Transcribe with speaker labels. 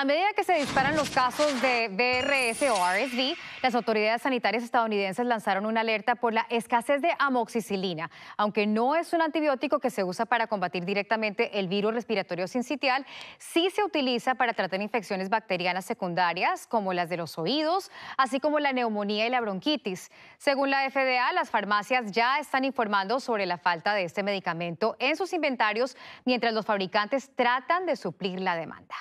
Speaker 1: A medida que se disparan los casos de BRS o RSV, las autoridades sanitarias estadounidenses lanzaron una alerta por la escasez de amoxicilina. Aunque no es un antibiótico que se usa para combatir directamente el virus respiratorio sincitial, sí se utiliza para tratar infecciones bacterianas secundarias como las de los oídos, así como la neumonía y la bronquitis. Según la FDA, las farmacias ya están informando sobre la falta de este medicamento en sus inventarios mientras los fabricantes tratan de suplir la demanda.